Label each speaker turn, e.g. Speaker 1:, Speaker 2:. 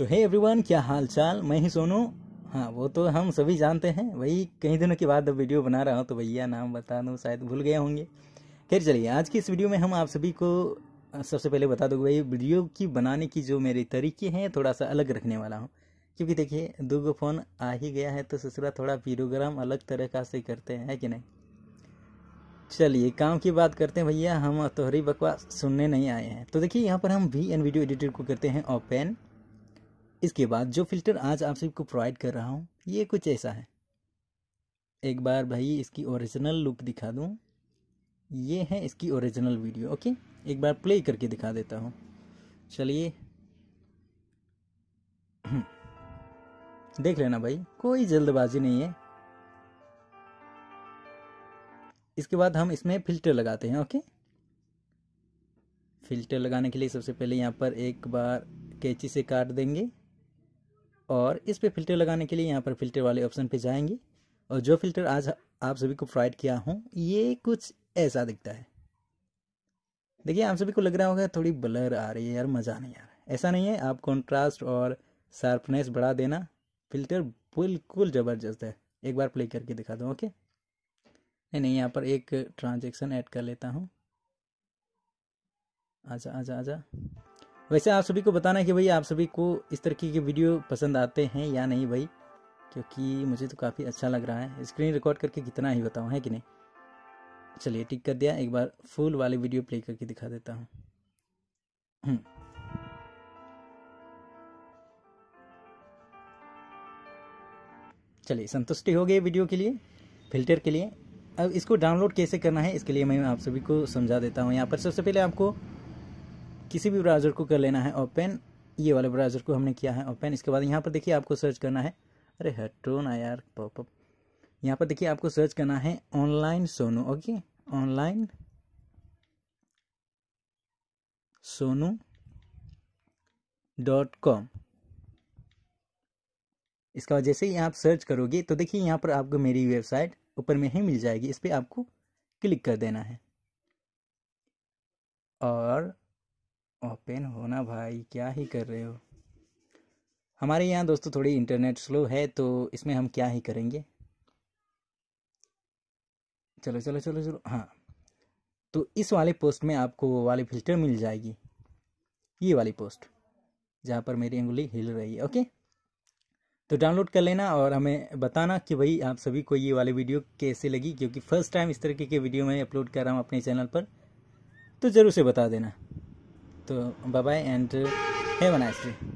Speaker 1: तो hey everyone क्या हाल चाल मैं ही सोनू हाँ वो तो हम सभी जानते हैं वही कई दिनों के बाद अब वीडियो बना रहा हूँ तो भैया नाम बता दूँ शायद भूल गए होंगे खैर चलिए आज की इस वीडियो में हम आप सभी को सबसे पहले बता दूँ भाई वीडियो की बनाने की जो मेरे तरीके हैं थोड़ा सा अलग रखने वाला हूँ क्योंकि देखिए दो गो फ़ोन आ ही गया है तो ससुरा थोड़ा प्रोग्राम अलग तरह का से करते हैं है कि नहीं चलिए काम की बात करते हैं भैया हम तोहरी बकवास सुनने नहीं आए हैं तो देखिए यहाँ पर हम वी एन वीडियो एडिटर को करते हैं ओपन इसके बाद जो फिल्टर आज आप सबको प्रोवाइड कर रहा हूँ ये कुछ ऐसा है एक बार भाई इसकी ओरिजिनल लुक दिखा दूँ ये है इसकी ओरिजिनल वीडियो ओके एक बार प्ले करके दिखा देता हूँ चलिए देख लेना भाई कोई जल्दबाजी नहीं है इसके बाद हम इसमें फिल्टर लगाते हैं ओके फिल्टर लगाने के लिए सबसे पहले यहाँ पर एक बार कैची से काट देंगे और इस पे फिल्टर लगाने के लिए यहाँ पर फिल्टर वाले ऑप्शन पे जाएंगे और जो फिल्टर आज आप सभी को प्रोवाइड किया हूँ ये कुछ ऐसा दिखता है देखिए आप सभी को लग रहा होगा थोड़ी ब्लर आ रही है यार मज़ा नहीं आ रहा ऐसा नहीं है आप कॉन्ट्रास्ट और शार्पनेस बढ़ा देना फिल्टर बिल्कुल ज़बरदस्त है एक बार प्ले करके दिखा दूँ ओके नहीं नहीं यहाँ पर एक ट्रांजेक्शन ऐड कर लेता हूँ आजा आजा आजा वैसे आप सभी को बताना कि भाई आप सभी को इस तरीके के वीडियो पसंद आते हैं या नहीं भाई क्योंकि मुझे तो काफ़ी अच्छा लग रहा है स्क्रीन रिकॉर्ड करके कितना ही बताऊँ है कि नहीं चलिए टिक कर दिया एक बार फुल वाले वीडियो प्ले करके दिखा देता हूँ हम्म। चलिए संतुष्टि हो गई वीडियो के लिए फिल्टर के लिए अब इसको डाउनलोड कैसे करना है इसके लिए मैं आप सभी को समझा देता हूँ यहाँ पर सबसे पहले आपको किसी भी ब्राउज़र को कर लेना है ओपन ये वाले ब्राउज़र को हमने किया है ओपन इसके बाद यहाँ पर देखिए आपको सर्च करना है अरे हटो ना यार पॉपअप यहाँ पर देखिए आपको सर्च करना है online Sonu okay online Sonu dot com इसके बाद जैसे ही आप सर्च करोगे तो देखिए यहाँ पर आपको मेरी वेबसाइट ऊपर में ही मिल जाएगी इस पर आपको क्लिक कर देना है और ओपन होना भाई क्या ही कर रहे हो हमारे यहाँ दोस्तों थोड़ी इंटरनेट स्लो है तो इसमें हम क्या ही करेंगे चलो चलो चलो चलो हाँ तो इस वाले पोस्ट में आपको वो वाली फिल्टर मिल जाएगी ये वाली पोस्ट जहाँ पर मेरी उंगली हिल रही है ओके तो डाउनलोड कर लेना और हमें बताना कि भाई आप सभी को ये वाली वीडियो कैसे लगी क्योंकि फर्स्ट टाइम इस तरीके के वीडियो मैं अपलोड कर रहा हूँ अपने चैनल पर तो ज़रूर से बता देना तो bye bye and have a nice day